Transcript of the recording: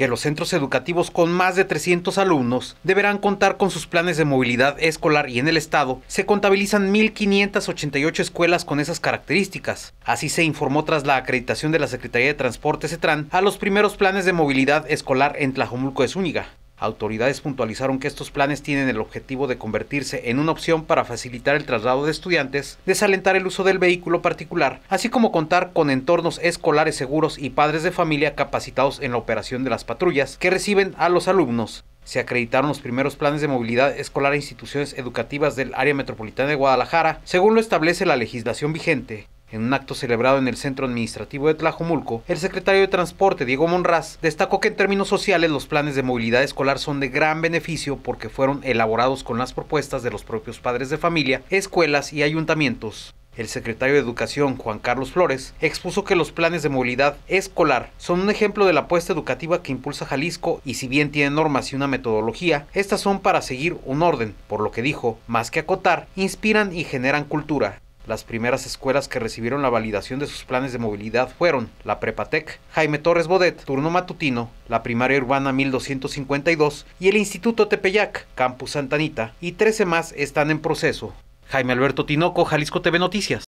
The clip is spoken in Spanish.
que los centros educativos con más de 300 alumnos deberán contar con sus planes de movilidad escolar y en el estado se contabilizan 1.588 escuelas con esas características. Así se informó tras la acreditación de la Secretaría de Transporte CETRAN a los primeros planes de movilidad escolar en Tlajumulco de Zúñiga. Autoridades puntualizaron que estos planes tienen el objetivo de convertirse en una opción para facilitar el traslado de estudiantes, desalentar el uso del vehículo particular, así como contar con entornos escolares seguros y padres de familia capacitados en la operación de las patrullas que reciben a los alumnos. Se acreditaron los primeros planes de movilidad escolar a instituciones educativas del área metropolitana de Guadalajara, según lo establece la legislación vigente. En un acto celebrado en el Centro Administrativo de Tlajomulco, el secretario de Transporte, Diego Monraz, destacó que en términos sociales los planes de movilidad escolar son de gran beneficio porque fueron elaborados con las propuestas de los propios padres de familia, escuelas y ayuntamientos. El secretario de Educación, Juan Carlos Flores, expuso que los planes de movilidad escolar son un ejemplo de la apuesta educativa que impulsa Jalisco y si bien tiene normas y una metodología, estas son para seguir un orden, por lo que dijo, más que acotar, inspiran y generan cultura. Las primeras escuelas que recibieron la validación de sus planes de movilidad fueron la Prepatec, Jaime Torres Bodet, Turno Matutino, la Primaria Urbana 1252 y el Instituto Tepeyac, Campus Santanita, y 13 más están en proceso. Jaime Alberto Tinoco, Jalisco TV Noticias.